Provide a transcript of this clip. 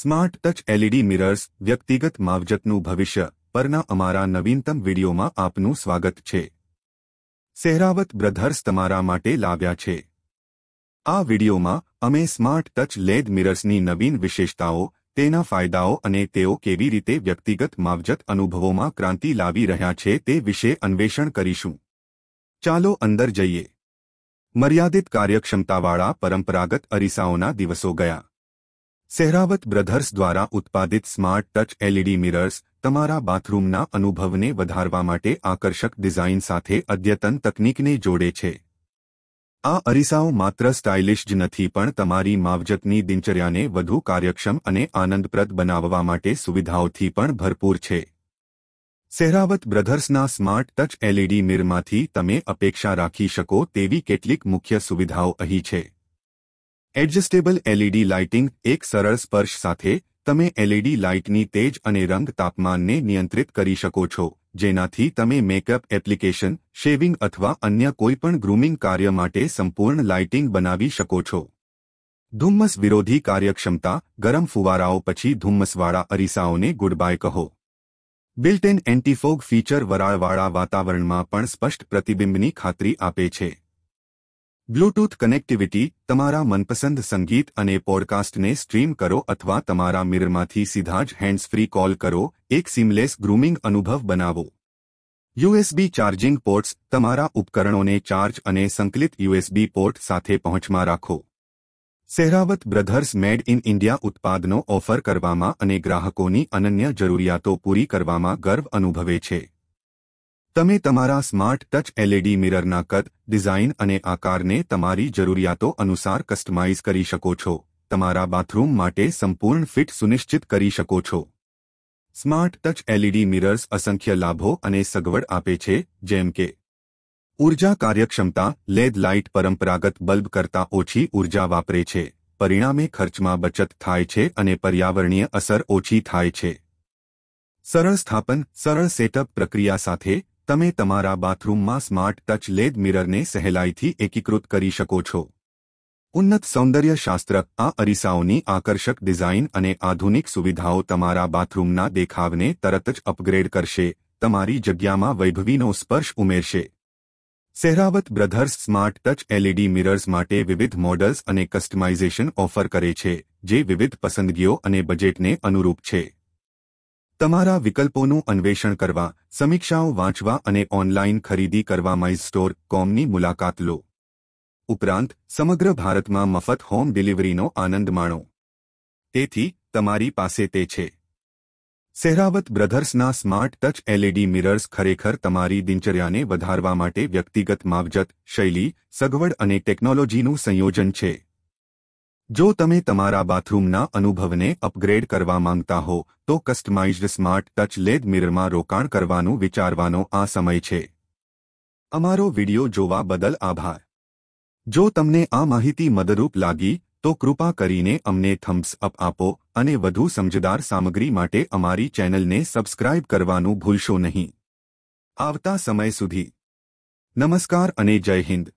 smart touch LED mirrors વ્યક્તિગત માવજતનું ભવિષ્ય પરના અમારા નવીનતમ વિડીયોમાં આપનું સ્વાગત છે સેહરાવત બ્રધર્સ તમારા માટે લાવ્યા છે આ વિડીયોમાં અમે સ્માર્ટ ટચ લેદ મિરર્સની નવીન વિશેષતાઓ તેના ફાયદાઓ અને તેઓ કેવી રીતે વ્યક્તિગત માવજત અનુભવોમાં ક્રાંતિ લાવી રહ્યા છે તે વિશે અન્વેષણ કરીશું ચાલો અંદર જઈએ મર્યાદિત કાર્યક્ષમતાવાળા પરંપરાગત અરીસાઓના દિવસો ગયા સહેરાવત બ્રધર્સ દ્વારા ઉત્પાદિત સ્માર્ટ ટચ એલઈડી મિરર્સ તમારા બાથરૂમના અનુભવને વધારવા માટે આકર્ષક ડિઝાઇન સાથે અદ્યતન તકનીકને જોડે છે આ અરીસાઓ માત્ર સ્ટાઇલિશ જ નથી પણ તમારી માવજતની દિનચર્યાને વધુ કાર્યક્ષમ અને આનંદપ્રદ બનાવવા માટે સુવિધાઓથી પણ ભરપૂર છે સહેરાવત બ્રધર્સના સ્માર્ટ ટચ એલઈડી મિરમાંથી તમે અપેક્ષા રાખી શકો તેવી કેટલીક મુખ્ય સુવિધાઓ અહીં છે એડજસ્ટેબલ એલઈડી લાઇટિંગ એક સરળ સ્પર્શ સાથે તમે એલઈડી લાઇટની તેજ અને રંગ તાપમાનને નિયંત્રિત કરી શકો છો જેનાથી તમે મેકઅપ એપ્લિકેશન શેવિંગ અથવા અન્ય કોઈપણ ગ્રૂમિંગ કાર્ય માટે સંપૂર્ણ લાઇટિંગ બનાવી શકો છો ધુમ્મસ વિરોધી કાર્યક્ષમતા ગરમ ફુવારાઓ પછી ધુમ્મસવાળા અરીસાઓને ગુડબાય કહો બિલ્ટ ઇન એન્ટીફોગ ફીચર વરાળવાળા વાતાવરણમાં પણ સ્પષ્ટ પ્રતિબિંબની ખાતરી આપે છે બ્લૂટૂથ કનેક્ટિવિટી તમારા મનપસંદ સંગીત અને પોડકાસ્ટને સ્ટ્રીમ કરો અથવા તમારા મિરરમાંથી સીધા જ હેન્ડ્સ ફ્રી કોલ કરો એક સીમલેસ ગ્રૂમિંગ અનુભવ બનાવો યુએસબી ચાર્જિંગ પોર્ટ્સ તમારા ઉપકરણોને ચાર્જ અને સંકલિત યુએસબી પોર્ટ સાથે પહોંચમાં રાખો Sherawat brothers made in India ઉત્પાદનો ઓફર કરવામાં અને ગ્રાહકોની અનન્ય જરૂરિયાતો પૂરી કરવામાં ગર્વ અનુભવે છે તમે તમારા સ્માર્ટ ટચ એલઈડી મિરરના કદ ડિઝાઇન અને આકારને તમારી જરૂરિયાતો અનુસાર કસ્ટમાઇઝ કરી શકો છો તમારા બાથરૂમ માટે સંપૂર્ણ ફિટ સુનિશ્ચિત કરી શકો છો સ્માર્ટ ટચ એલઈડી મિરર્સ અસંખ્ય લાભો અને સગવડ આપે છે જેમ કે ઉર્જા કાર્યક્ષમતા લેદ લાઇટ પરંપરાગત બલ્બ કરતાં ઓછી ઉર્જા વાપરે છે પરિણામે ખર્ચમાં બચત થાય છે અને પર્યાવરણીય અસર ઓછી થાય છે સરળ સ્થાપન સરળ સેટઅપ પ્રક્રિયા સાથે તમે તમારા બાથરૂમમાં સ્માર્ટ ટચ લેદ મિરરને સહેલાઈથી એકીકૃત કરી શકો છો ઉન્નત સૌંદર્ય આ અરીસાઓની આકર્ષક ડિઝાઇન અને આધુનિક સુવિધાઓ તમારા બાથરૂમના દેખાવને તરત જ અપગ્રેડ કરશે તમારી જગ્યામાં વૈભવીનો સ્પર્શ ઉમેરશે Sehrawat brothers smart touch LED mirrors માટે વિવિધ મોડલ્સ અને કસ્ટમાઇઝેશન ઓફર કરે છે જે વિવિધ પસંદગીઓ અને બજેટને અનુરૂપ છે તમારા વિકલ્પોનું અન્વેષણ કરવા સમીક્ષાઓ વાંચવા અને ઓનલાઇન ખરીદી કરવા માઇસ્ટોર કોમની મુલાકાત લો ઉપરાંત સમગ્ર ભારતમાં મફત હોમ ડિલિવરીનો આનંદ માણો તેથી તમારી પાસે તે છે સેહરાવત બ્રધર્સના સ્માર્ટ ટચ એલઈડી મિરર્સ ખરેખર તમારી દિનચર્યાને વધારવા માટે વ્યક્તિગત માવજત શૈલી સગવડ અને ટેકનોલોજીનું સંયોજન છે જો તમે તમારા બાથરૂમના અનુભવને અપગ્રેડ કરવા માંગતા હો તો કસ્ટમાઇઝ્ડ સ્માર્ટ ટચ લેદ મિરરમાં રોકાણ કરવાનું વિચારવાનો આ સમય છે અમારો વિડિયો જોવા બદલ આભાર જો તમને આ માહિતી મદદરૂપ લાગી તો કૃપા કરીને અમને થમ્સ અપ આપો અને વધુ સમજદાર સામગ્રી માટે અમારી ચેનલને સબસ્ક્રાઇબ કરવાનું ભૂલશો નહીં આવતા સમય સુધી નમસ્કાર અને જય હિન્દ